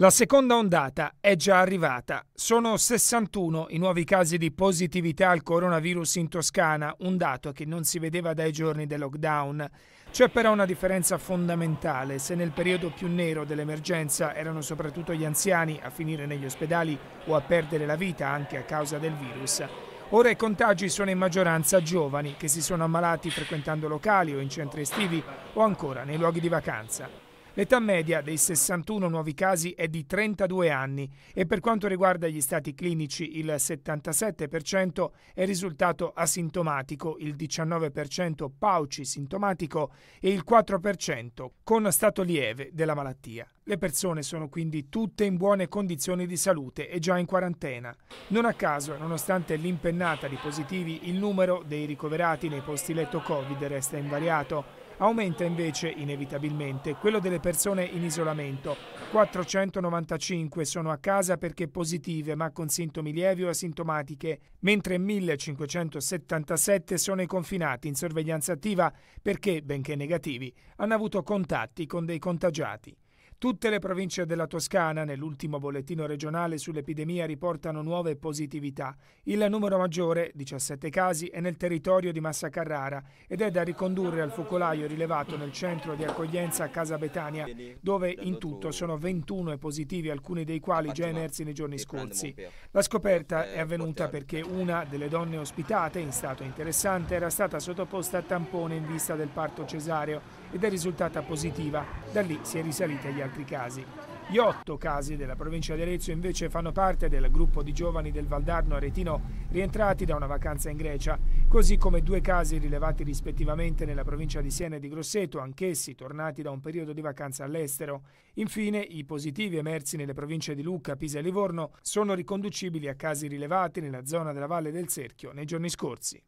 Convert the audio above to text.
La seconda ondata è già arrivata. Sono 61 i nuovi casi di positività al coronavirus in Toscana, un dato che non si vedeva dai giorni del lockdown. C'è però una differenza fondamentale. Se nel periodo più nero dell'emergenza erano soprattutto gli anziani a finire negli ospedali o a perdere la vita anche a causa del virus, ora i contagi sono in maggioranza giovani che si sono ammalati frequentando locali o in centri estivi o ancora nei luoghi di vacanza. L'età media dei 61 nuovi casi è di 32 anni e per quanto riguarda gli stati clinici il 77% è risultato asintomatico, il 19% pauci sintomatico e il 4% con stato lieve della malattia. Le persone sono quindi tutte in buone condizioni di salute e già in quarantena. Non a caso, nonostante l'impennata di positivi, il numero dei ricoverati nei posti letto Covid resta invariato. Aumenta invece, inevitabilmente, quello delle persone in isolamento. 495 sono a casa perché positive ma con sintomi lievi o asintomatiche, mentre 1577 sono i confinati in sorveglianza attiva perché, benché negativi, hanno avuto contatti con dei contagiati. Tutte le province della Toscana nell'ultimo bollettino regionale sull'epidemia riportano nuove positività. Il numero maggiore, 17 casi, è nel territorio di Massa Carrara ed è da ricondurre al focolaio rilevato nel centro di accoglienza a Casa Betania, dove in tutto sono 21 positivi, alcuni dei quali già emersi nei giorni scorsi. La scoperta è avvenuta perché una delle donne ospitate in stato interessante era stata sottoposta a tampone in vista del parto cesareo ed è risultata positiva. Da lì si è risalita agli altri altri casi. Gli otto casi della provincia di Arezzo invece fanno parte del gruppo di giovani del Valdarno aretino rientrati da una vacanza in Grecia, così come due casi rilevati rispettivamente nella provincia di Siena e di Grosseto, anch'essi tornati da un periodo di vacanza all'estero. Infine, i positivi emersi nelle province di Lucca, Pisa e Livorno sono riconducibili a casi rilevati nella zona della Valle del Cerchio nei giorni scorsi.